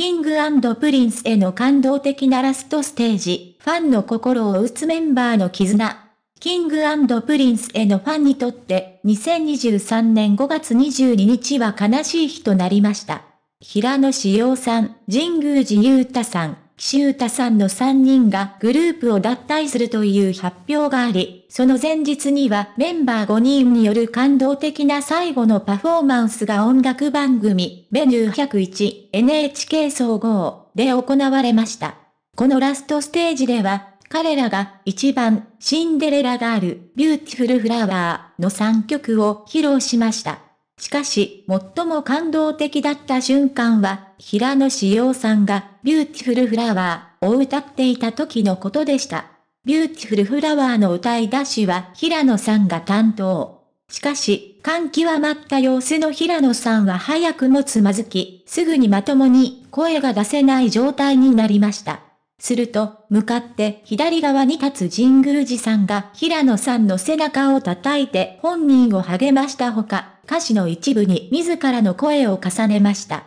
キングプリンスへの感動的なラストステージ、ファンの心を打つメンバーの絆。キングプリンスへのファンにとって、2023年5月22日は悲しい日となりました。平野志陽さん、神宮寺勇太さん、岸優太さんの3人がグループを脱退するという発表があり、その前日にはメンバー5人による感動的な最後のパフォーマンスが音楽番組、メニュー101、NHK 総合で行われました。このラストステージでは、彼らが1番、シンデレラガール、ビューティフルフラワーの3曲を披露しました。しかし、最も感動的だった瞬間は、平野志陽さんが、ビューティフルフラワーを歌っていた時のことでした。ビューティフルフラワーの歌い出しは平野さんが担当。しかし、感極まった様子の平野さんは早くもつまずき、すぐにまともに声が出せない状態になりました。すると、向かって左側に立つ神宮寺さんが平野さんの背中を叩いて本人を励ましたほか、歌詞の一部に自らの声を重ねました。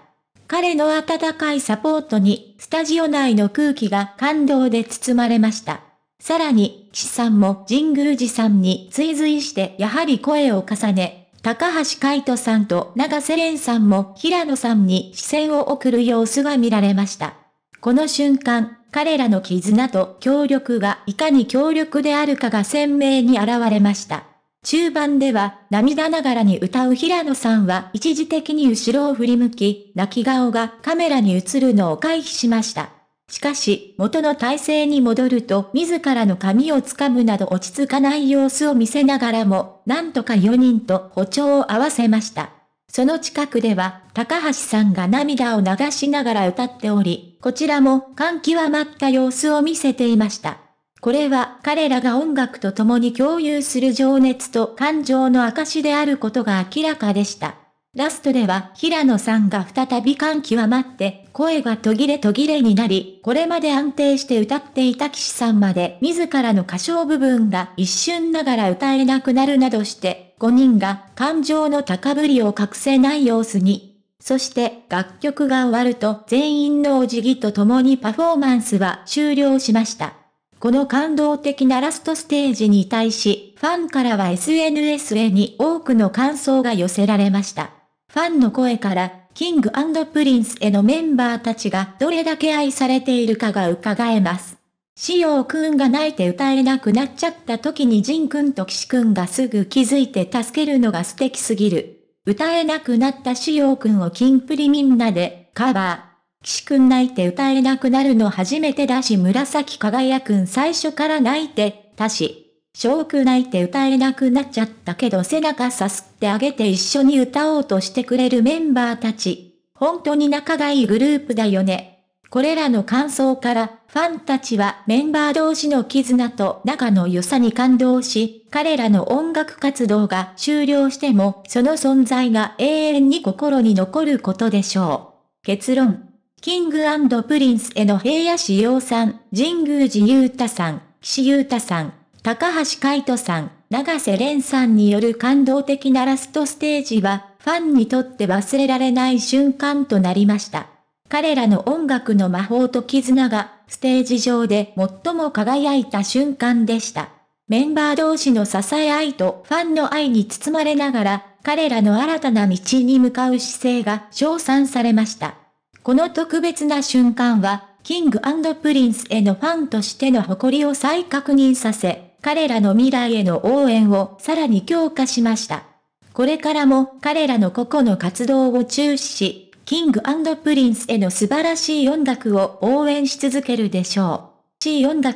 彼の温かいサポートに、スタジオ内の空気が感動で包まれました。さらに、岸さんも神宮寺さんに追随して、やはり声を重ね、高橋海人さんと長瀬廉さんも平野さんに視線を送る様子が見られました。この瞬間、彼らの絆と協力がいかに強力であるかが鮮明に現れました。中盤では涙ながらに歌う平野さんは一時的に後ろを振り向き、泣き顔がカメラに映るのを回避しました。しかし、元の体勢に戻ると自らの髪をつかむなど落ち着かない様子を見せながらも、なんとか4人と歩調を合わせました。その近くでは、高橋さんが涙を流しながら歌っており、こちらも感極まった様子を見せていました。これは彼らが音楽と共に共有する情熱と感情の証であることが明らかでした。ラストでは平野さんが再び感極まって声が途切れ途切れになり、これまで安定して歌っていた岸さんまで自らの歌唱部分が一瞬ながら歌えなくなるなどして5人が感情の高ぶりを隠せない様子に。そして楽曲が終わると全員のお辞儀と共にパフォーマンスは終了しました。この感動的なラストステージに対し、ファンからは SNS へに多くの感想が寄せられました。ファンの声から、キングプリンスへのメンバーたちがどれだけ愛されているかが伺えます。しようくんが泣いて歌えなくなっちゃった時にジンくんと岸くんがすぐ気づいて助けるのが素敵すぎる。歌えなくなったしようくんをキンプリみんなでカバー。岸くん泣いて歌えなくなるの初めてだし紫輝くん最初から泣いてたし。翔くん泣いて歌えなくなっちゃったけど背中さすってあげて一緒に歌おうとしてくれるメンバーたち。本当に仲がいいグループだよね。これらの感想からファンたちはメンバー同士の絆と仲の良さに感動し、彼らの音楽活動が終了してもその存在が永遠に心に残ることでしょう。結論キングプリンスへの平野志陽さん、神宮寺勇太さん、岸優太さん、高橋海人さん、長瀬廉さんによる感動的なラストステージは、ファンにとって忘れられない瞬間となりました。彼らの音楽の魔法と絆が、ステージ上で最も輝いた瞬間でした。メンバー同士の支え合いとファンの愛に包まれながら、彼らの新たな道に向かう姿勢が称賛されました。この特別な瞬間は、キングプリンスへのファンとしての誇りを再確認させ、彼らの未来への応援をさらに強化しました。これからも彼らの個々の活動を注視し、キングプリンスへの素晴らしい音楽を応援し続けるでしょう。C 音楽